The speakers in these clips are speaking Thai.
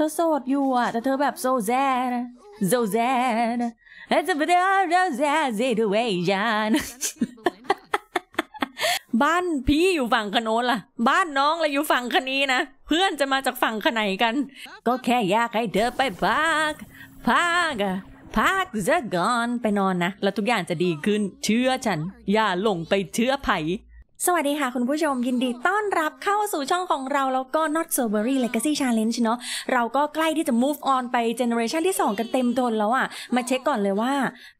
ธอโสดอยู่อ่ะแต่เธอแบบโซแซนโซแซนแล้วจะไปเดาแซเซเดเวยานบ้านพี่อยู่ฝั่งคโนนล่ะ บ้านน้องเลยอยู่ฝั่งคนี้นะ เพื่อนจะมาจากฝั่งคไหนกัน ก็แค่อยากให้เธอไปพักพักพักจะก่อนไปนอนนะแล้วทุกอย่างจะดีขึ้นเชื่อฉันอย่าหลงไปเชื่อไผ่สวัสดีค่ะคุณผู้ชมยินดีต้อนรับเข้าสู่ช่องของเรา แล้วก็ Not s o b e r y Legacy Challenge เนาะเราก็ใกล้ที่จะ move on ไป generation ที่2 กันเต็มทนแล้วอะ่ะ มาเช็คก่อนเลยว่า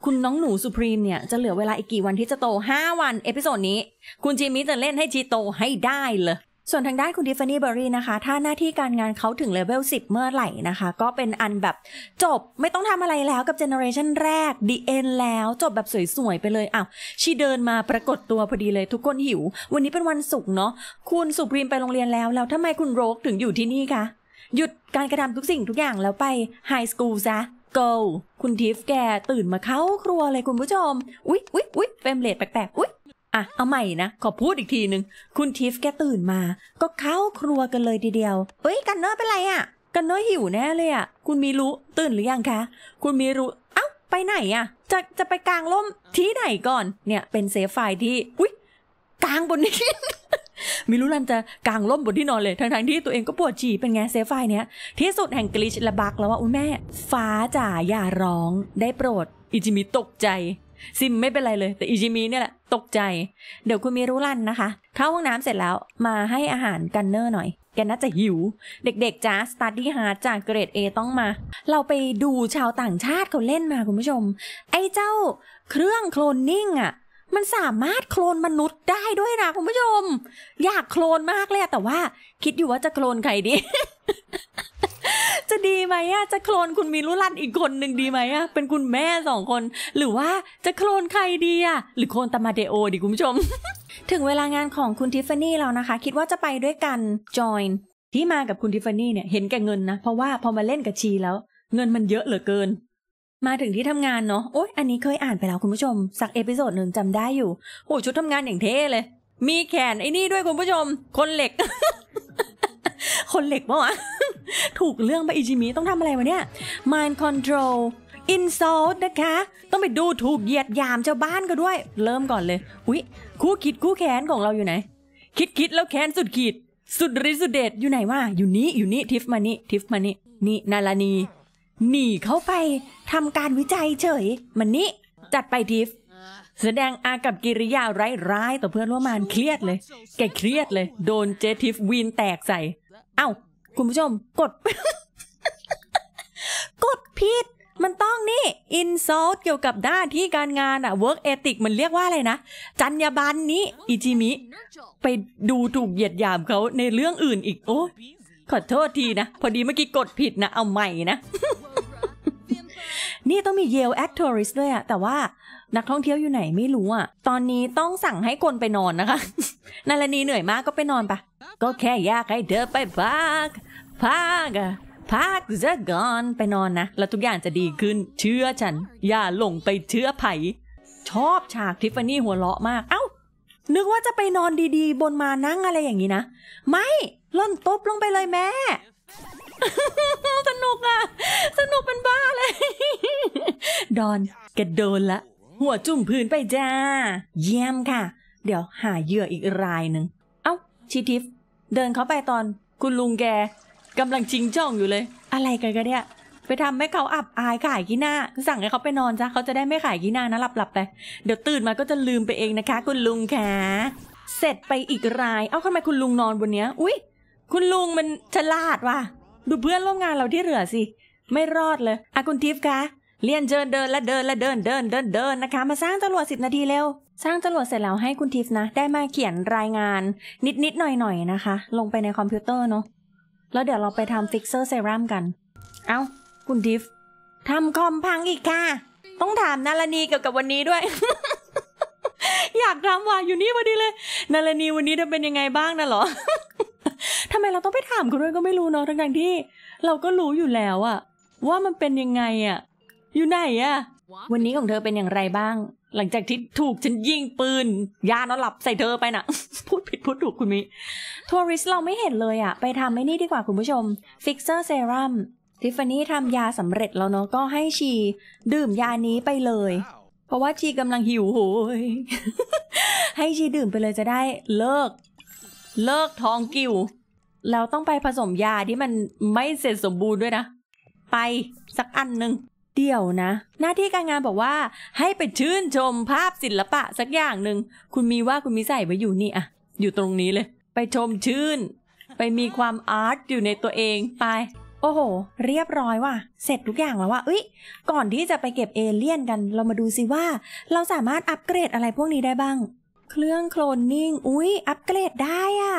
คุณน้องหนูสุพรีมเนี่ย จะเหลือเวลาอีกกี่วันที่จะโต 5 วัน เอพิโซดนี้ คุณจีมิจะเล่นให้จีโตให้ได้เลยส่วนทางด้านคุณดิฟฟานี่เบอรี่นะคะ ถ้าหน้าที่การงานเขาถึงเลเวล10 เมื่อไหร่นะคะ ก็เป็นอันแบบจบไม่ต้องทำอะไรแล้วกับเจเนอเรชันแรกดีเอ็นแล้วจบแบบสวยๆ ไปเลย อ้าว ชีเดินมาปรากฏตัวพอดีเลยทุกคนหิว วันนี้เป็นวันศุกร์เนาะคุณสุพรีมไปโรงเรียนแล้ว แล้วทำไมคุณโรกถึงอยู่ที่นี่คะหยุดการกระทำทุกสิ่งทุกอย่างแล้วไปไฮสคูลซะ go คุณทิฟแกตื่นมาเข้าครัวเลยคุณผู้ชมอุ๊ยอุ๊ยอุ๊ยเฟมเลดแปลกๆอุ๊ยอ่ะ เอาใหม่นะขอพูดอีกทีหนึ่งคุณทิฟแกตื่นมา ก็เข้าครัวกันเลยทีเดียวเฮ้ยกันเนอร์เป็นไรอะ่ะ กันเนอร์หิวแน่เลยอะ่ะคุณมีรู้ตื่นหรือยังคะ คุณมีรู้เอ้าไปไหนอะ่ะจะจะไปกลางล่มที่ไหนก่อน เนี่ยเป็นเซฟไฟที่อุ้ยกลางบนนี้มิรุลันจะกางล่มบนที่นอนเลย ทั้งๆที่ตัวเองก็ปวดฉี่เป็นไงเซฟไฟเนี้ยที่สุดแห่งกลิชและบักแล้วว่าอุ้ยแม่ฟ้าจ๋าอย่าร้องได้โปรดอิจิมิตกใจซิมไม่เป็นไรเลย แต่อิจิมี เนี่ยแหละ ตกใจ เดี๋ยวคุณมีรู้ลันนะคะ เข้าห้องน้ำเสร็จแล้วมาให้อาหารกันเนอร์หน่อย แกน่าจะหิว เด็กๆจ้าสตาร์ดี้ฮาร์ดจากเกรด A ต้องมา เราไปดูชาวต่างชาติเขาเล่นมาคุณผู้ชม ไอ้เจ้าเครื่องโคลนนิ่งอ่ะ มันสามารถโคลนมนุษย์ได้ด้วยนะคุณผู้ชม อยากโคลนมากเลยแต่ว่า คิดอยู่ว่าจะโคลนใครดีจะดีไหมอะจะโคลนคุณมีรุลันอีกคนหนึ่งดีไหมอะเป็นคุณแม่สองคน หรือว่าจะโคลนใครดีอะหรือโคลนตามาเดโอดีคุณผู้ชม ถึงเวลางานของคุณทิฟฟานี่แล้วนะคะ คิดว่าจะไปด้วยกันจอยที่มากับคุณทิฟฟานี่เนี่ยเห็นแก่เงินนะเพราะว่าพอมาเล่นกับชีแล้ว เงินมันเยอะเหลือเกิน มาถึงที่ทำงานเนาะโอ๊ยอันนี้เคยอ่านไปแล้วคุณผู้ชม สักเอพิโซดหนึ่งจำได้อยู่โอ้ชุดทำงานอย่างเท่เลย มีแขนไอ้นี่ด้วยคุณผู้ชม คนเหล็กคนเหล็กปะวะ ถูกเรื่องไปอิจิมิต้องทำอะไรวะเนี่ย mind control insult นะคะ ต้องไปดูถูกเหยียดยามชาวบ้านก็ด้วย เริ่มก่อนเลยอุ๊ย คู่คิดคู่แค้นของเราอยู่ไหน คิดคิดแล้วแค้นสุดขีด สุดริสุดเดชอยู่ไหนวะ อยู่นี้อยู่นี้ทิฟมานี่ทิฟมานี่ นี่นาลานีหนีเข้าไปทำการวิจัยเฉย มันนี่ จัดไปทิฟ แสดงอากับกิริยาร้ายๆต่อเพื่อนร่วมงานเครียดเลย แกเครียดเลย โดนเจทิฟวีนแตกใส่เอ้าคุณผู้ชมกด กดผิด มันต้องนี่ insult เกี่ยวกับด้านที่การงานอะ work ethic มันเรียกว่าอะไรนะจัญญาบันนี้อิจิมิ ไปดูถูกเหยียดหยามเขาในเรื่องอื่นอีกโอ้ขอโทษทีนะ พอดีเมื่อกี้กดผิดนะ เอาใหม่นะ นี่ต้องมี Yale Actors ด้วยอะแต่ว่านักท่องเที่ยวอยู่ไหนไม่รู้อ่ะตอนนี้ต้องสั่งให้คนไปนอนนะคะนารณีเหนื่อยมากก็ไปนอนปะก็แค่อยากให้เธอไปพักพักอะพักจะก่อนไปนอนนะ แล้วทุกอย่างจะดีขึ้นเชื่อฉัน อย่าหลงไปเชื่อไผ่ชอบฉากทิฟฟานี่หัวเราะมาก เอา้า นึกว่าจะไปนอนดีๆบนมานั่งอะไรอย่างนี้นะ ไม่ล่นตบลงไปเลยแม่ สนุกอะสนุกเป็นบ้าเลย ดอนกระโดนละหัวจุ่มพื้นไปจ้า เยี่ยมค่ะ เดี๋ยวหาเหยื่ออีกรายหนึ่งเอา้าชิทิฟเดินเขาไปตอนคุณลุงแกกำลังชิงจ้องอยู่เลย อะไรกันกันเนี่ยไปทำให้เขาอับอายขายกี้หน้า สั่งให้เขาไปนอนจ้ะเขาจะได้ไม่ขายกี้หน้านะหลับๆไปเดี๋ยวตื่นมาก็จะลืมไปเองนะคะ คุณลุงค่ะเสร็จไปอีกรายเอ้าทำไมคุณลุงนอนบนเนี้ยอุ้ยคุณลุงมันฉลาดว่ะดูเพื่อนร่วมงานเราที่เหลือสิไม่รอดเลยอะคุณทิฟคะเลียนเดินเดินและเดินและเดินเดิน เดินเดินนะคะ มาสร้างจรวดสิบนาทีเร็ว สร้างจรวดเสร็จแล้วให้คุณทิฟนะ ได้มาเขียนรายงานนิดนิดหน่อยหน่อยนะคะ ลงไปในคอมพิวเตอร์เนาะแล้วเดี๋ยวเราไปทำฟิกเซอร์เซรั่มกัน เอา้า คุณทิฟทำคอมพังอีกค่ะ ต้องถามนารณีเกี่ยวกับวันนี้ด้วย อยากรำว่าอยู่นี่พอดีเลย นารณีวันนี้จะเป็นยังไงบ้างนะหรอทำไมเราต้องไปถามคุณด้วยก็ไม่รู้เนาะทั้งที่ เราก็รู้อยู่แล้วอะว่ามันเป็นยังไงอะอยู่ไหนอะวันนี้ของเธอเป็นอย่างไรบ้าง หลังจากที่ถูกฉันยิงปืน ยานอนหลับใส่เธอไปนะ่ะ พูดผิดพูดถูกคุณมิ ทัวริสเราไม่เห็นเลยอะไปทำไม่นี่ดีกว่าคุณผู้ชม ฟิกเซอร์เซรั่มทิฟฟานี่ทำยาสำเร็จแล้วเนาะก็ให้ชีดื่มยานี้ไปเลย เพราะว่าชีกำลังหิวโหย ให้ชีดื่มไปเลยจะได้เลิก เลิกท้องกิ่วแล้วต้องไปผสมยาที่มันไม่เสร็จสมบูรณ์ด้วยนะ ไปสักอันหนึ่งเดียวนะหน้าที่การงานบอกว่า ให้ไปชื่นชมภาพศิลปะ สักอย่างหนึ่งคุณมีว่าคุณมีใส่ไว้อยู่นี่อะอยู่ตรงนี้เลย ไปชมชื่น ไปมีความอาร์ตอยู่ในตัวเองไป โอ้โห เรียบร้อยว่ะ เสร็จทุกอย่างแล้วว่าเอ้ยก่อนที่จะไปเก็บเอเลี่ยนกัน เรามาดูซิว่า เราสามารถอัปเกรดอะไรพวกนี้ได้บ้าง เครื่องโคลนนิ่งอุ้ยอัปเกรดได้อะ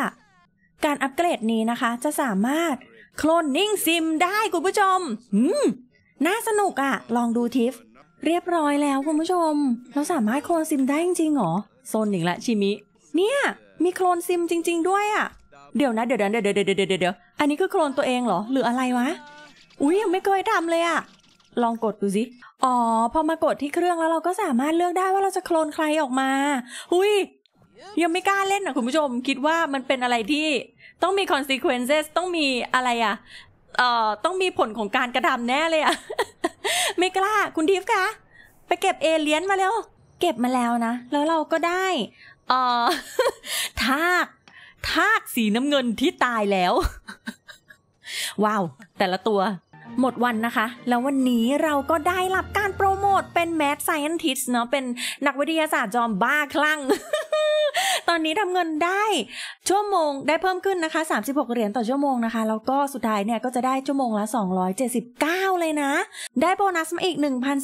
การอัปเกรดนี้นะคะ จะสามารถโคลนนิ่งซิมได้คุณผู้ชมอืมน่าสนุกอะลองดูทิฟเรียบร้อยแล้วคุณผู้ชม เราสามารถโคลนซิมได้จริงๆหรอโซนหนึ่งละชิมิ เนี่ย มีโคลนซิมจริง ๆ ด้วยอะเดี๋ยวนะ เดี๋ยวเดี๋ยวเดี๋ยวเดี๋ยวเดี๋ยวอันนี้คือโคลนตัวเองเหรอ หรืออะไรวะ อุ้ยยังไม่เคยทำเลยอะลองกดดูสิอ๋อ พอมากดที่เครื่อง แล้วเราก็สามารถเลือกได้ว่าเราจะโคลนใครออกมาอุ้ยยังไม่กล้าเล่นนะคุณผู้ชม คิดว่ามันเป็นอะไรที่ต้องมี consequences ต้องมีอะไรอะเอ่อต้องมีผลของการกระทำแน่เลยอะไม่กล้า คุณทิฟคะ ไปเก็บเอเลียนมาแล้ว เก็บมาแล้วนะ แล้วเราก็ได้เอ่อทากทากสีน้ำเงินที่ตายแล้ว ว้าว แต่ละตัว หมดวันนะคะ แล้ววันนี้เราก็ได้รับการโปรโมทเป็นแมทไซเอนติสเนาะ เป็นนักวิทยาศาสตร์จอมบ้าคลั่งตอนนี้ทำเงินได้ชั่วโมงได้เพิ่มขึ้นนะคะ 36 เหรียญต่อชั่วโมงนะคะ แล้วก็สุดท้ายเนี่ยก็จะได้ชั่วโมงละ 279 เลยนะ ได้โบนัสมาอีก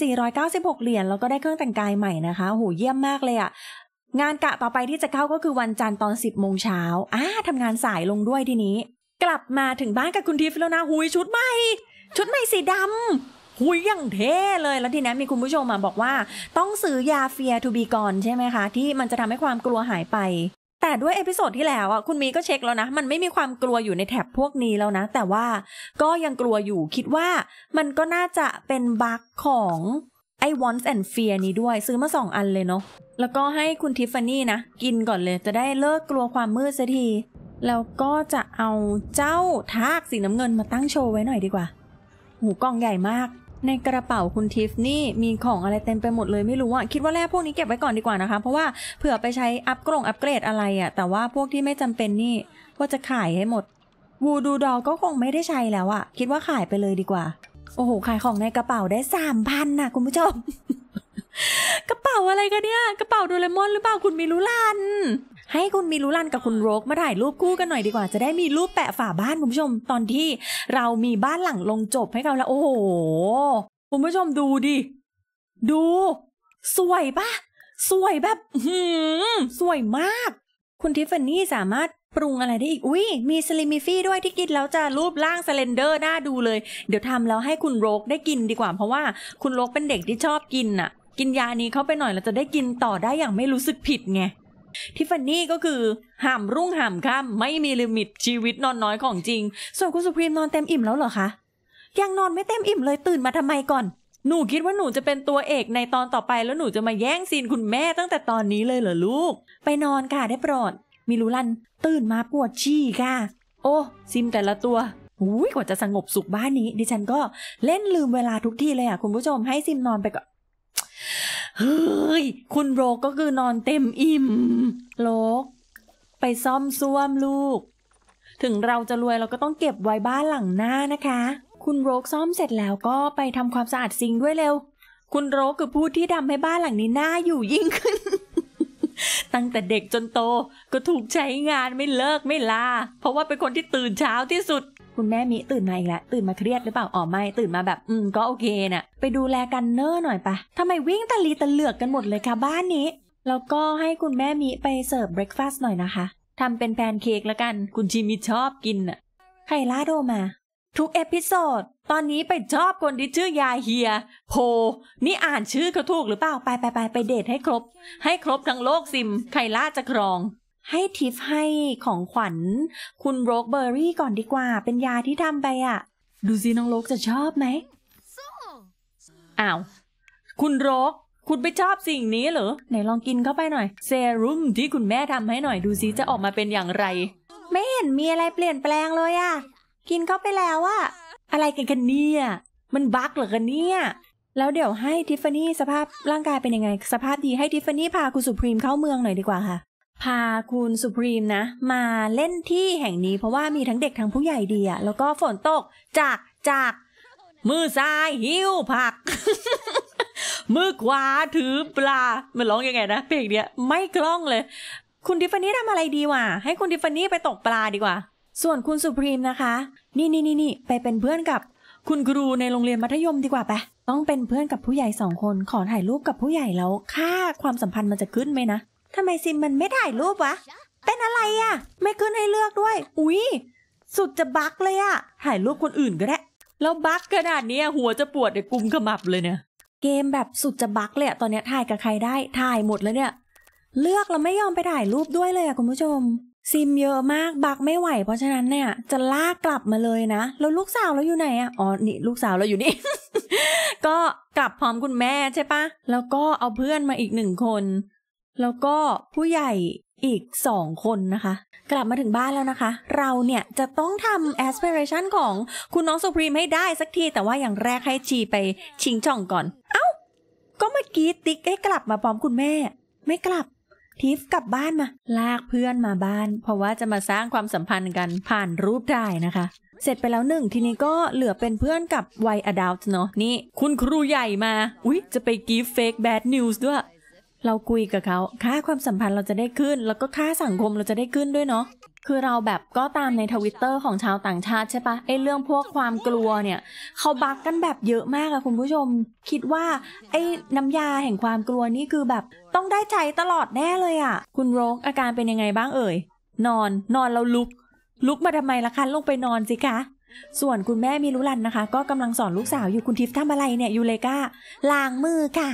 1,496 เหรียญ แล้วก็ได้เครื่องแต่งกายใหม่นะคะโหเยี่ยมมากเลยอะงานกะต่อไปที่จะเข้าก็คือวันจันทร์ตอน 10 โมงเช้าอ่าทำงานสายลงด้วยทีนี้ กลับมาถึงบ้านกับคุณทิฟแล้วนะหุยชุดใหม่ ชุดใหม่สีดำหุยอย่างเท่เลยแล้วทีนี้มีคุณผู้ชมมาบอกว่า ต้องซื้อยาเฟียทูบีกอนใช่ไหมคะ ที่มันจะทำให้ความกลัวหายไป แต่ด้วยเอพิโซดที่แล้วอ่ะคุณมีก็เช็คแล้วนะ มันไม่มีความกลัวอยู่ในแถบพวกนี้แล้วนะ แต่ว่าก็ยังกลัวอยู่คิดว่ามันก็น่าจะเป็นบั๊กของ ไอ้ wants and fear นี้ด้วย ซื้อมาสองอันเลยเนาะแล้วก็ให้คุณทิฟฟานี่นะกินก่อนเลยจะได้เลิกกลัวความมืดสักที แล้วก็จะเอาเจ้าทากสีน้ำเงินมาตั้งโชว์ไว้หน่อยดีกว่าหูกล่องใหญ่มากในกระเป๋าคุณทิฟนี่มีของอะไรเต็มไปหมดเลยไม่รู้อ่คิดว่าแรกพวกนี้เก็บไว้ก่อนดีกว่านะคะ เพราะว่าเผื่อไปใช้อัพกรงอัปเกรดอะไรอะ่ะ แต่ว่าพวกที่ไม่จำเป็นนี่ว่าจะขายให้หมด วูดูดอก็คงไม่ได้ใช้แล้วอะ่ะ คิดว่าขายไปเลยดีกว่า โอ้โหขายของในกระเป๋าได้สามพันนะคุณผู้ชมกระเป๋าอะไรกันเนี่ยกระเป๋าโดเรมอนหรือเปล่าคุณมิรุลันให้คุณมีรุลันกับคุณโรก มาถ่ายรูปคู่กันหน่อยดีกว่าจะได้มีรูปแปะฝาบ้านคุณผู้ชมตอนที่เรามีบ้านหลังลงจบให้เขาแล้ว โอ้โหคุณผู้ชมดูดิ ดู สวยปะสวยแบบหืมสวยมาก คุณทิฟฟานี่สามารถปรุงอะไรได้อีกอุ้ยมีสลิมิฟี่ด้วยที่กินแล้วจะรูปร่างสเลนเดอร์น่าดูเลย เดี๋ยวทำแล้วให้คุณโรกได้กินดีกว่า เพราะว่า คุณโรกเป็นเด็กที่ชอบกินน่ะ กินยานี้เข้าไปหน่อยเราจะได้กินต่อได้อย่างไม่รู้สึกผิดไงทิฟฟานี่ก็คือ ห่ามรุ่งห่ามค่ำไม่มีลิมิตชีวิตนอนน้อยของจริง ส่วนคุณสุพรีมนอนเต็มอิ่มแล้วเหรอคะยังนอนไม่เต็มอิ่มเลยตื่นมาทำไมก่อน หนูคิดว่าหนูจะเป็นตัวเอกในตอนต่อไปแล้วหนูจะมาแย่งซีนคุณแม่ตั้งแต่ตอนนี้เลยเหรอลูก ไปนอนค่ะได้โปรดมิรุลันตื่นมาปวดชี่ค่ะ โอ้ซิมแต่ละตัวอุ้ยกว่าจะสงบสุขบ้านนี้ดิฉันก็เล่นลืมเวลาทุกทีเลยอ่ะคุณผู้ชมให้ซิมนอนไปก่อนเฮ้ยคุณโรกก็คือนอนเต็มอิ่ม โรกไปซ่อมซ่วมลูก ถึงเราจะรวยเราก็ต้องเก็บไว้บ้านหลังหน้านะคะ คุณโรกซ่อมเสร็จแล้วก็ไปทำความสะอาดซิงด้วยเร็ว คุณโรกคือผู้ที่ทำให้บ้านหลังนี้น่าอยู่ยิ่งขึ้น ตั้งแต่เด็กจนโตก็ถูกใช้งานไม่เลิกไม่ลา เพราะว่าเป็นคนที่ตื่นเช้าที่สุดคุณแม่มิตื่นมาอีกแล้ว ตื่นมาเครียดหรือเปล่า อ๋อ ไม่ ตื่นมาแบบอืม ก็โอเคนะ่ะ ไปดูแลกันเนอร์หน่อยปะทำไมวิ่งตะลีตะเหลือกกันหมดเลยค่ะบ้านนี้ แล้วก็ให้คุณแม่มิไปเสิร์ฟเบรคฟาสต์หน่อยนะคะ ทำเป็นแพนเค้กแล้วกัน คุณชิมิชอบกินน่ะไคลาโดมา ทุกเอพิโซด ตอนนี้ไปชอบคนที่ชื่อยาเฮียโพนี่อ่านชื่อเขาถูกหรือเปล่า ไปไปไปไปเดทให้ครบ ให้ครบทั้งโลกซิมไคลาจะครองให้ทิฟให้ของขวัญ คุณโรกเบอร์รี่ก่อนดีกว่า เป็นยาที่ทำไปอะ่ะ ดูซิน้องโรกจะชอบไหมอ้าว คุณโรกคุณไปชอบสิ่งนี้เหรอ ไหนลองกินเข้าไปหน่อย เซรุ่มที่คุณแม่ทำให้หน่อย ดูซิจะออกมาเป็นอย่างไรไม่เห็นมีอะไรเปลี่ยนแปลงเลยอะ่ะกินเข้าไปแล้วอะ่ะ อะไรกันกันเนี่ยมันบั๊กเหรอกันเนี่ยแล้วเดี๋ยวให้ทิฟฟานี่สภาพร่างกายเป็นยังไง สภาพดีให้ทิฟฟานี่พาคุณสุพรีมเข้าเมืองหน่อยดีกว่าค่ะพาคุณสุพรีมนะมาเล่นที่แห่งนี้เพราะว่ามีทั้งเด็กทั้งผู้ใหญ่ดีอะแล้วก็ฝนตกจากจาก มือซ้ายหิ้วผัก มือขวาถือปลามันร้องยังไงนะเพลงเนี้ยไม่กล้องเลย คุณดิฟฟานี่ทำอะไรดีวะให้คุณดิฟฟานี่ไปตกปลาดีกว่า ส่วนคุณสุพรีมนะคะ นี่นี่นี่นี่ไปเป็นเพื่อนกับคุณครูในโรงเรียนมัธยมดีกว่าไปต้องเป็นเพื่อนกับผู้ใหญ่สองคนขอถ่ายรูปกับผู้ใหญ่แล้ว ค่าความสัมพันธ์มันจะขึ้นไหมนะทำไมซิมมันไม่ถ่ายรูปวะ เป็นอะไรอะ่ะ ไม่ขึ้นให้เลือกด้วย อุ๊ยสุดจะบั๊กเลยอะ่ะ ถ่ายรูปคนอื่นก็ได้ แล้วบั๊กขนาดนี้หัวจะปวดในกุมขมับเลยเนี่ย เกมแบบสุดจะบั๊กเลยตอนนี้ถ่ายกับใครได้ถ่ายหมดแล้วเนี่ย เลือกแล้วไม่ยอมไปถ่ายรูปด้วยเลยอะคุณผู้ชม ซิมเยอะมากบักไม่ไหว เพราะฉะนั้นเนี่ย จะลากกลับมาเลยนะแล้วลูกสาวเราอยู่ไหนอะอ๋อนี่ ลูกสาวเราอยู่นี่ก็กลับพร้อมคุณแม่ใช่ปะแล้วก็เอาเพื่อนมาอีกหนึ่งคนแล้วก็ผู้ใหญ่อีกสองคนนะคะ กลับมาถึงบ้านแล้วนะคะ เราเนี่ยจะต้องทำ aspiration ของคุณน้องสุพรีมให้ได้สักที แต่ว่าอย่างแรกให้ชีไปชิงช่องก่อน เอา้า ก็เมื่อกี้ติ๊กได้กลับมาพร้อมคุณแม่ ไม่กลับทิฟกลับบ้านมา ลากเพื่อนมาบ้าน เพราะว่าจะมาสร้างความสัมพันธ์กันผ่านรูปได้นะคะ เสร็จไปแล้วหนึ่ง ทีนี้ก็เหลือเป็นเพื่อนกับวัยอดาวต์เนาะนี่คุณครูใหญ่มาอุ๊ยจะไปกีฟเฟกแบดนิวส์ด้วยเราคุยกับเขาค่าความสัมพันธ์เราจะได้ขึ้น แล้วก็ค่าสังคมเราจะได้ขึ้นด้วยเนาะคือเราแบบก็ตามในทวิตเตอร์ของชาวต่างชาติใช่ปะไอเรื่องพวกความกลัวเนี่ยเขาบักกันแบบเยอะมากอะคุณผู้ชม คิดว่า ไอ้น้ำยาแห่งความกลัวนี่คือแบบต้องได้ใจตลอดแน่เลยอะคุณโรกอาการเป็นยังไงบ้างเอ่ย นอนนอนเราลุก ลุกมาทำไมล่ะคะลงไปนอนสิคะ ส่วนคุณแม่มีรุลันนะคะ ก็กำลังสอนลูกสาวอยู่คุณทิฟทำอะไรเนี่ยยูเลกาล้างมือค่ะ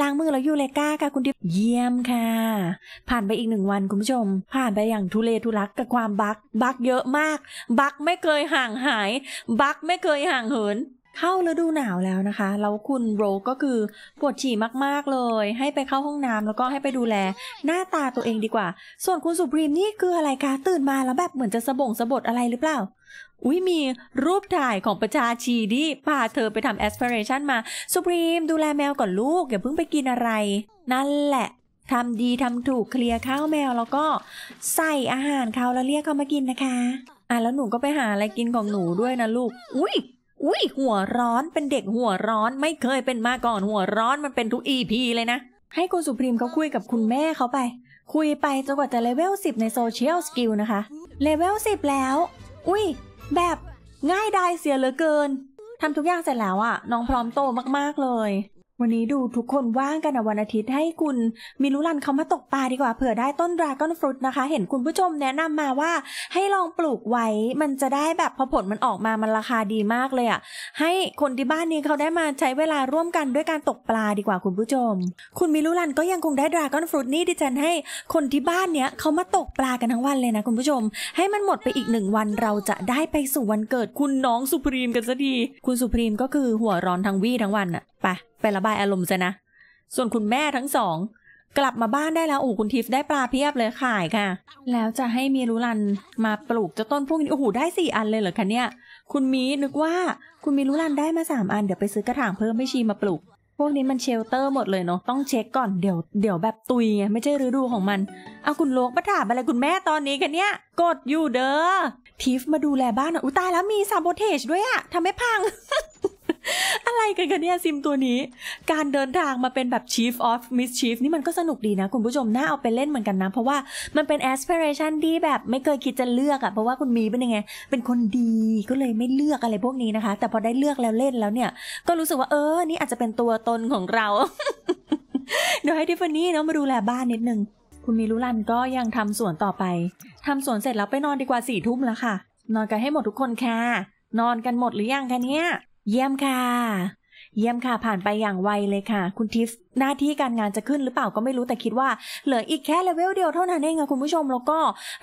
ล้างมือแล้วยูเลก้าค่ะคุณดิบเยี่ยมค่ะผ่านไปอีกหนึ่งวันคุณผู้ชม ผ่านไปอย่างทุเลทุลักกับความบักบักเยอะมากบักไม่เคยห่างหายบักไม่เคยห่างเหิน เข้าฤดูหนาวแล้วนะคะแล้วคุณโรก็คือปวดฉี่มากๆเลย ให้ไปเข้าห้องน้ำแล้วก็ให้ไปดูแลหน้าตาตัวเองดีกว่า ส่วนคุณสุพรีมนี่คืออะไรคะตื่นมาแล้วแบบเหมือนจะสะบงสะบดอะไรหรือเปล่าอุ้ยมีรูปถ่ายของประชาชีที่พาเธอไปทำแอสเพอรรชันมาสุพรีมดูแลแมวก่อนลูก อย่าเพิ่งไปกินอะไร นั่นแหละทำดีทำถูกเคลียร์ข้าวแมว แล้วก็ใส่อาหารเขาแล้วเรียกเขามากินนะคะอ่ะแล้วหนูก็ไปหาอะไรกินของหนูด้วยนะลูก อุ้ยอุ้ยหัวร้อนเป็นเด็กหัวร้อนไม่เคยเป็นมาก่อนหัวร้อนมันเป็นทุกอีพีเลยนะ ให้คุณสุพรีมเขาคุยกับคุณแม่เขาไป คุยไปจนกว่าจะเลเวลสิบในโซเชียลสกิลนะคะ เลเวลสิบแล้วอุ้ยแบบ ง่ายดายเสียเหลือเกิน ทำทุกอย่างเสร็จแล้วอะน้องพร้อมโตมาก ๆ เลยวันนี้ดูทุกคนว่างกันนะวันอาทิตย์ให้คุณมิลุลันเขามาตกปลาดีกว่าเผื่อได้ต้นดราก้อนฟรุตนะคะ เห็นคุณผู้ชมแนะนำมาว่าให้ลองปลูกไว้มันจะได้แบบพอผลมันออกมามันราคาดีมากเลยอะ่ะให้คนที่บ้านนี้เขาได้มาใช้เวลาร่วมกันด้วยการตกปลาดีกว่าคุณผู้ชมคุณมิลุลันก็ยังคงได้ดราก้อนฟรุตนี่ดิฉันให้คนที่บ้านเนี้ยเขามาตกปลากันทั้งวันเลยนะคุณผู้ชมให้มันหมดไปอีกหนึ่งวันเราจะได้ไปสู่วันเกิดคุณน้องสุพรีมกันซะดี คุณสุพรีมก็คือหัวร้อนทั้งวี่ทั้งวันอะไปไประบายอารมณ์ซะนะ ส่วนคุณแม่ทั้งสองกลับมาบ้านได้แล้วโอ้คุณทิฟได้ปลาเพียบเลยขายค่ะ แล้วจะให้มีรุลันมาปลูกเจ้าต้นพวกนี้โอ้โหได้สี่อันเลยเหรอคะเนี่ยคุณมีนึกว่าคุณมีรุลันได้มาสามอันเดี๋ยวไปซื้อกระถางเพิ่มให้ชีมาปลูก พวกนี้มันเชลเตอร์หมดเลยเนาะต้องเช็คก่อนเดี๋ยวเดี๋ยวแบบตุยไงไม่ใช่ฤดูของมันเอาคุณโลกมาถามอะไรคุณแม่ตอนนี้คะเนี่ยกดอยู่เด้อทิฟมาดูแลบ้านอ่ะอุ้ตายแล้วมีซาโบเทจด้วยอะทำให้พังอะไรกันกันเนี่ยซิมตัวนี้ การเดินทางมาเป็นแบบ Chief of Mischief นี่มันก็สนุกดีนะ คุณผู้ชม น่าเอาไปเล่นเหมือนกันนะ เพราะว่ามันเป็น aspiration ที่แบบไม่เคยคิดจะเลือกอะเพราะว่าคุณมีเป็นยังไง เป็นคนดีก็เลยไม่เลือกอะไรพวกนี้นะคะ แต่พอได้เลือกแล้วเล่นแล้วเนี่ย ก็รู้สึกว่าเออ นี่อาจจะเป็นตัวตนของเรา เดี๋ยวให้ทิฟฟานี่เนาะมาดูแลบ้านนิดนึง คุณมีรุลันก็ยังทำสวนต่อไป ทำสวนเสร็จแล้วไปนอนดีกว่าสี่ทุ่มแล้วค่ะ นอนกันให้หมดทุกคนค่ะนอนกันหมดหรือยังคะเนี่ยเยี่ยมค่ะ เยี่ยมค่ะ ผ่านไปอย่างไวเลยค่ะ คุณทิฟหน้าที่การงานจะขึ้นหรือเปล่าก็ไม่รู้แต่คิดว่า เหลืออีกแค่เลเวลเดียวเท่านั้นเองค่ะคุณผู้ชมแล้วก็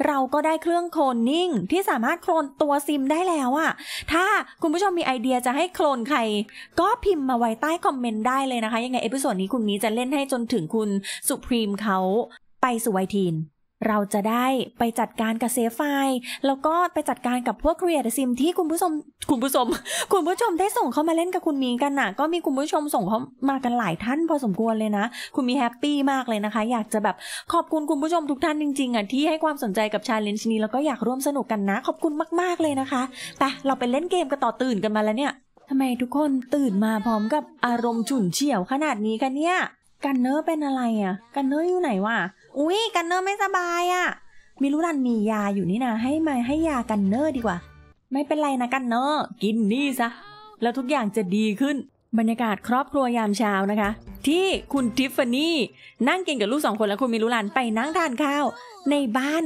เราก็ได้เครื่องโคลนนิ่งที่สามารถโคลนตัวซิมได้แล้วอะถ้าคุณผู้ชมมีไอเดียจะให้โคลนใคร ก็พิมพ์มาไว้ใต้คอมเมนต์ได้เลยนะคะ ยังไงเอพิโซดนี้คุณมีจะเล่นให้จนถึงคุณสุพรีมเขาไปสู่ไวทีนเราจะได้ไปจัดการกับเซฟไฟล์แล้วก็ไปจัดการกับพวกเรียดซิมที่คุณผู้ชมคุณผู้ชมคุณผู้ชมได้ส่งเข้ามาเล่นกับคุณมีกันนะ่ะ ก็มีคุณผู้ชมส่งเข้ามากันหลายท่าน พอสมควรเลยนะ คุณมีแฮปปี้มากเลยนะคะ อยากจะแบบขอบคุณคุณผู้ชมทุกท่านจริง ๆอ่ะที่ให้ความสนใจกับชาเลนจ์นี้แล้วก็อยากร่วมสนุกกันนะ ขอบคุณมากๆเลยนะคะไปเราไปเล่นเกมกันต่อตื่นกันมาแล้วเนี่ยทำไมทุกคนตื่นมาพร้อมกับอารมณ์ฉุนเฉียวขนาดนี้กันเนี่ยกันเนอร์เป็นอะไรอะ่ะ กันเนอร์อยู่ไหนวะ อุ้ย กันเนอร์ไม่สบายอะ่ะมิรุรันมียาอยู่นี่นะ ให้มาให้ยากันเนอร์ดีกว่า ไม่เป็นไรนะกันเนอร์ กินนี่ซะ แล้วทุกอย่างจะดีขึ้น บรรยากาศครอบครัวยามเช้านะคะ ที่คุณทิฟฟานี่นั่งกินกับลูกสองคนแล้วคุณมิรุรันไปนั่งทานข้าว ในบ้าน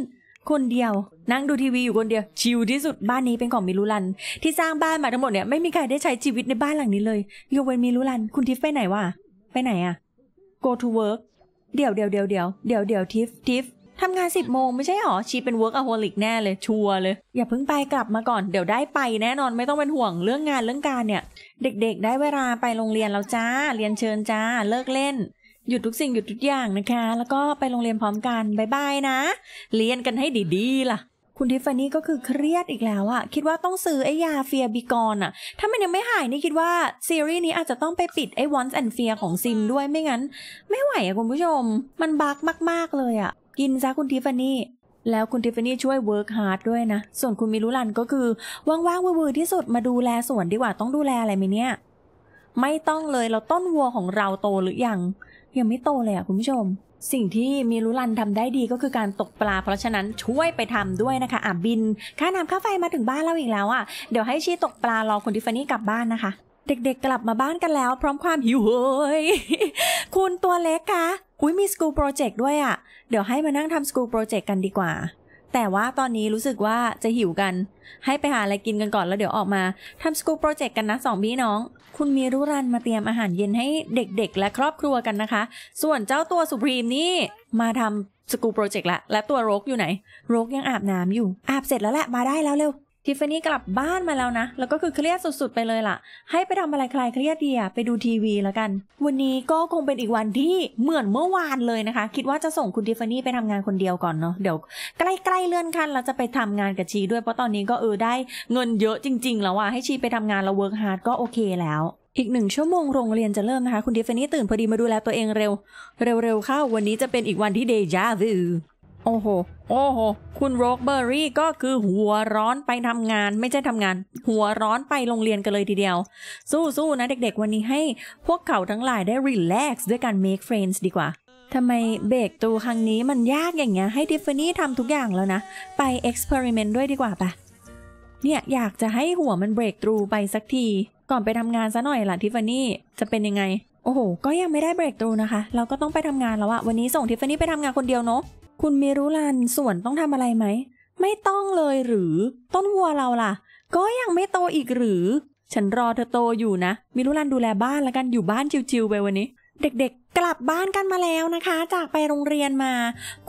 คนเดียว นั่งดูทีวีอยู่คนเดียว ชิลที่สุด บ้านนี้เป็นของมิรุลัน ที่สร้างบ้านมาทั้งหมดเนี่ยไม่มีใครได้ใช้ชีวิตในบ้านหลังนี้เลยยกเว้นมิรุลัน คุณทิฟไปไหนวะ ไปไหนอะ go to work เดี๋ยวเดี๋ยวเดี๋ยวเดี๋ยวเดี๋ยวเดี๋ยวทิฟทิฟทำงานสิบโมงไม่ใช่หรอ ชีเป็น workaholic แน่เลย ชัวร์เลย อย่าเพิ่งไปกลับมาก่อน เดี๋ยวได้ไปแน่นอน ไม่ต้องเป็นห่วงเรื่องงานเรื่องการเนี่ย เด็กๆได้เวลาไปโรงเรียนแล้วจ้า เรียนเชิญจ้า เลิกเล่น หยุดทุกสิ่งหยุดทุกอย่างนะคะ แล้วก็ไปโรงเรียนพร้อมกันบายบายนะ เรียนกันให้ดีๆ ล่ะคุณทิฟฟานี่ก็คือเครียดอีกแล้วอะคิดว่าต้องซื้อไอ้ยาเฟียบิกอนอะถ้ามันยังไม่หายนี่คิดว่าซีรีส์นี้อาจจะต้องไปปิดไอ้ Once and Fear ของซิมด้วยไม่งั้นไม่ไหวอะคุณผู้ชม มันบักมากๆเลยอะกินซะคุณทิฟฟานี่แล้วคุณทิฟฟานี่ช่วยเวิร์กฮาร์ดด้วยนะ ส่วนคุณมิรุลันก็คือว่างๆเวอร์ที่สุดมาดูแลสวนดีกว่าต้องดูแลอะไรไหมเนี่ยไม่ต้องเลยเราต้นวัวของเราโตหรือยังยังไม่โตเลยอะคุณผู้ชมสิ่งที่มีรุลันทำได้ดีก็คือการตกปลา เพราะฉะนั้นช่วยไปทำด้วยนะคะอ่ะบิน ค่าน้ำค่าไฟมาถึงบ้านเราอีกแล้วอ่ะ เดี๋ยวให้ชีตกปลา รอคุณทิฟฟานี่กลับบ้านนะคะ เด็กๆกลับมาบ้านกันแล้ว พร้อมความหิวโหย คุณตัวเล็กคะอุ้ยมีสกูโปรเจกต์ด้วยอะ เดี๋ยวให้มานั่งทำสกูโปรเจกต์กันดีกว่าแต่ว่าตอนนี้รู้สึกว่าจะหิวกัน ให้ไปหาอะไรกินกันก่อนแล้วเดี๋ยวออกมาทำสกู๊ปโปรเจกต์กันนะสองพี่น้อง คุณมีรุรันมาเตรียมอาหารเย็นให้เด็กๆและครอบครัวกันนะคะ ส่วนเจ้าตัวสุพรีมนี่มาทำสกู๊ปโปรเจกต์ละ และตัวโรกอยู่ไหน โรกยังอาบน้ำอยู่อาบเสร็จแล้วแหละมาได้แล้วเร็วทิฟฟานี่กลับบ้านมาแล้วนะ แล้วก็คือเครียดสุดๆ ไปเลยล่ะ ให้ไปทำอะไรคลายเครียดดีอะไปดูทีวี แล้วกัน วันนี้ก็คงเป็นอีกวันที่เหมือนเมื่อวานเลยนะคะ คิดว่าจะส่งคุณทิฟฟานี่ไปทำงานคนเดียวก่อนเนาะ เดี๋ยว ใกล้ๆเลื่อนขั้นเราจะไปทำงานกับชี ด้วย เพราะตอนนี้ก็เออได้เงินเยอะจริง ๆ แล้วอะให้ชีไปทำงานเราเวิร์กฮาร์ดก็โอเคแล้ว อีกหนึ่งชั่วโมงโรงเรียนจะเริ่มนะคะ คุณดิฟฟนี่ตื่นพอดีมาดูแลตัวเองเร็ว เร็วๆเข้า วันนี้จะเป็นอีกวันที่เดย์จาวูโอ้โห โอ้โห คุณโรกเบอร์รี่ก็คือหัวร้อนไปทำงาน ไม่ใช่ทำงาน หัวร้อนไปโรงเรียนกันเลยทีเดียว สู้ๆนะเด็ก ๆ วันนี้ให้พวกเขาทั้งหลายได้รีแลกซ์ ด้วยการ make friends ดีกว่า ทำไมเบรกตูครั้งนี้มันยากอย่างเงี้ย ให้ดิฟฟานี่ทำทุกอย่างแล้วนะ ไปเอ็กซ์เพร์เมนต์ด้วยดีกว่าปะเนี่ย อยากจะให้หัวมันเบรกตูไปสักที ก่อนไปทำงานซะหน่อยล่ะทิฟฟานี่ จะเป็นยังไง โอ้โห ก็ยังไม่ได้เบรกตูนะคะ เราก็ต้องไปทำงานแล้วอะวันนี้ส่งทิฟฟานี่ไปทำงานคนเดียวเนาะคุณเมรุลันส่วนต้องทำอะไรไหม ไม่ต้องเลยหรือต้นวัวเราล่ะก็ยังไม่โตอีกหรือ ฉันรอเธอโตอยู่นะมิรุลันดูแลบ้านแล้ว กันอยู่บ้านจิวๆไปวันนี้ เด็กๆ กลับบ้านกันมาแล้วนะคะ จากไปโรงเรียนมา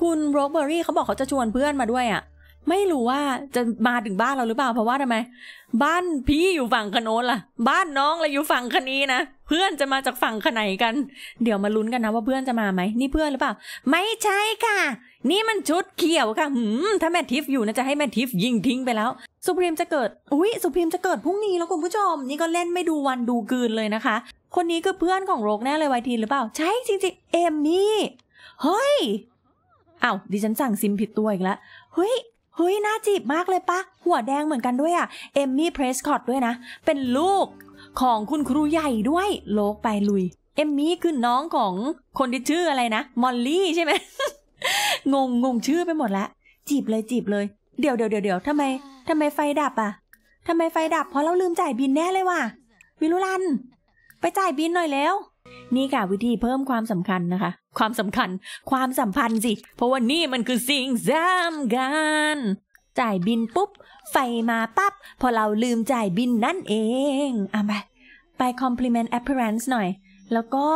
คุณโรเบอรี่เขาบอกเขาจะชวนเพื่อนมาด้วยอะ่ะไม่รู้ว่าจะมาถึงบ้านเราหรือเปล่า เพราะว่าทำไมบ้านพี่อยู่ฝั่งคโนนล่ะ บ้านน้องเราอยู่ฝั่งคนี้นะเพื่อนจะมาจากฝั่งคไหนกันเดี๋ยวมาลุ้นกันนะว่าเพื่อนจะมาไหมนี่เพื่อนหรือเปล่า ไม่ใช่ค่ะนี่มันชุดเขียวค่ะหืมถ้าแมททิฟ อยู่นะจะให้แมททิฟยิงทิ้งไปแล้ว สุพรีมจะเกิด อุ้ยสุพรีมจะเกิดพรุ่งนี้แล้วคุณผู้ชม นี่ก็เล่นไม่ดูวันดูคืนเลยนะคะ คนนี้คือเพื่อนของโรกแน่เลยไวทีหรือเปล่า ใช่จริงๆ เอมมี่ เฮ้ย อ้าว ดิฉันสั่งซิมผิดตัวอีกแล้ว เฮ้ย เฮ้ยน่าจีบมากเลยปะ หัวแดงเหมือนกันด้วยอะเอมมี่เพรสคอตด้วยนะ เป็นลูกของคุณครูใหญ่ด้วยโลกไปลุย เอมมี่คือน้องของคนที่ชื่ออะไรนะ มอลลี่ใช่ไหมงงงงชื่อไปหมดละจีบเลยจีบเลยเดี๋ยวเดี๋ยวเดี๋ยวทำไมทำไมไฟดับอ่ะทำไมไฟดับเพราะเราลืมจ่ายบินแน่เลยว่ะวิรุลัน ไปจ่ายบินหน่อยแล้วนี่ค่ะ วิธีเพิ่มความสำคัญนะคะ ความสำคัญความสัมพันธ์สิ เพราะว่านี่มันคือสิ่งสำคัญจ่ายบินปุ๊บไฟมาปั๊บพอเราลืมจ่ายบินนั่นเองอ่ะไปไป compliment appearance หน่อย แล้วก็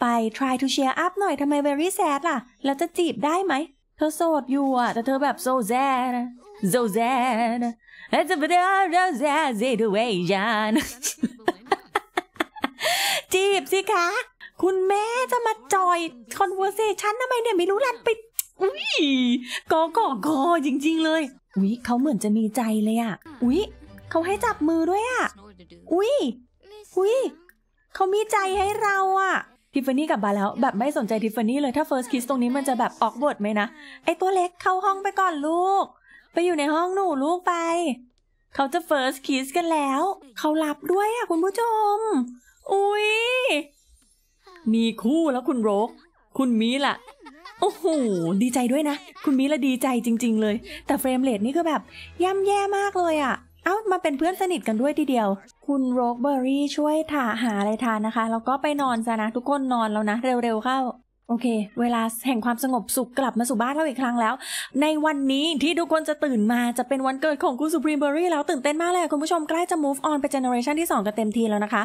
ไป try to cheer up หน่อยทำไม very sad ล่ะเราจะจีบได้ไหม เธอโสดอยู่อ่ะแต่เธอแบบ so sad so sad it's a bit of sad situation จีบสิคะ คุณแม่จะมาจอย conversation ทำไมเนี่ย ไม่รู้ลันไป อุ้ยกอกอกอจริง ๆ เลย อุ้ยเขาเหมือนจะมีใจเลยอ่ะ อุ้ยเขาให้จับมือด้วยอ่ะ อุ้ยอุ้ยเขามีใจให้เราอ่ะทิฟฟานี่กลับมาแล้วแบบไม่สนใจทิฟฟานี่เลยถ้าเฟิร์สคิสตรงนี้มันจะแบบออกบทไหมนะ ไอตัวเล็กเข้าห้องไปก่อนลูก ไปอยู่ในห้องหนูลูกไป เขาจะเฟิร์สคิสกันแล้วเขาหลับด้วยอ่ะ คุณผู้ชม อุ้ยมีคู่แล้วคุณโรกคุณมีล่ะ โอ้โหดีใจด้วยนะ คุณมิละดีใจจริง ๆ เลย แต่เฟรมเลทนี่ก็แบบย่ำแย่มากเลยอะ่ะอ้ามาเป็นเพื่อนสนิทกันด้วยทีเดียว คุณโรกเบอร์รี่ช่วยถ่าหาอะไรทานนะคะ แล้วก็ไปนอนซะนะทุกคนนอนแล้วนะ เร็วๆ เข้า โอเค เวลาแห่งความสงบสุขกลับมาสู่บ้านเราอีกครั้งแล้ว ในวันนี้ที่ทุกคนจะตื่นมาจะเป็นวันเกิดของคุณสุพรีมเบอร์รี่แล้ว ตื่นเต้นมากเลยคุณผู้ชมใกล้จะ move on ไปเจเนอเรชันที่2กันเต็มทีแล้วนะคะ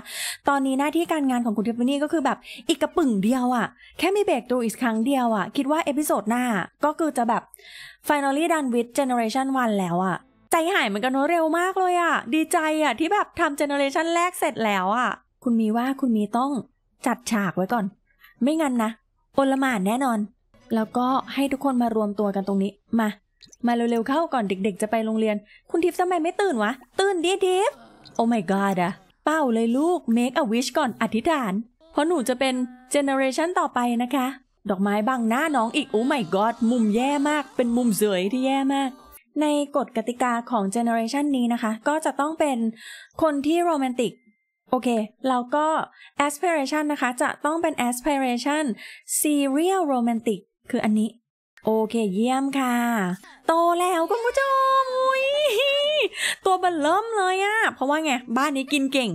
ตอนนี้หน้าที่การงานของคุณเทปฟฟานี่ก็คือแบบอีกกระปึ่งเดียวอะ่ะแค่มีเบรกตัวอีกครั้งเดียวอะ่ะคิดว่าเอพิโซดหน้าก็คือจะแบบ finally done with generation 1แล้วอ่ะใจหายเหมือนกันเนาะเร็วมากเลยอะ่ะ ดีใจอะ่ะที่แบบทำเจเนอเรชันแรกเสร็จแล้วอะ่ะ คุณมีว่าคุณมีต้องจัดฉากไว้ก่อน ไม่งั้นนะโอลมานแน่นอน แล้วก็ให้ทุกคนมารวมตัวกันตรงนี้ มา มาเร็วๆเข้าก่อนเด็กๆจะไปโรงเรียน คุณทิฟทำไมไม่ตื่นวะ ตื่นดิทิฟโอ้ my god อะเป้าเลยลูก make a wish ก่อนอธิษฐาน เพราะหนูจะเป็นเจเนอเรชันต่อไปนะคะ ดอกไม้บังหน้าน้องอีกโอ้ my god มุมแย่มาก เป็นมุมเสยที่แย่มากในกฎกติกาของเจเนอเรชันนี้นะคะ ก็จะต้องเป็นคนที่โรแมนติก โอเค เราก็ aspiration นะคะ จะต้องเป็น aspiration serial romantic คืออันนี้โอเค เยี่ยมค่ะ โตแล้วคุณผู้ชมตัวบบลเริ่มเลยอะเพราะว่าไงบ้านนี้กินเก่ง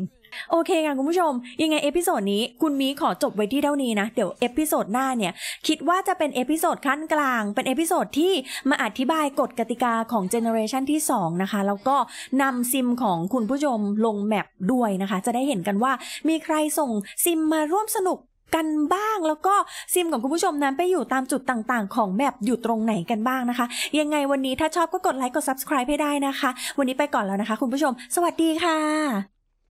โอเคค่ะคุณผู้ชมยังไงเอพิโซดนี้คุณมีขอจบไว้ที่เท่านี้นะเดี๋ยวเอพิโซดหน้าเนี่ยคิดว่าจะเป็นเอพิโซดขั้นกลางเป็นเอพิโซดที่มาอธิบายกฎกติกาของเจเนอเรชันที่2นะคะแล้วก็นำซิมของคุณผู้ชมลงแมปด้วยนะคะ จะได้เห็นกันว่ามีใครส่งซิมมาร่วมสนุกกันบ้าง แล้วก็ซิมของคุณผู้ชมนั้นไปอยู่ตามจุดต่าง ๆ ของแมปอยู่ตรงไหนกันบ้างนะคะ ยังไงวันนี้ถ้าชอบก็กดไลค์กด subscribe ให้ได้นะคะ วันนี้ไปก่อนแล้วนะคะ คุณผู้ชม สวัสดีค่ะ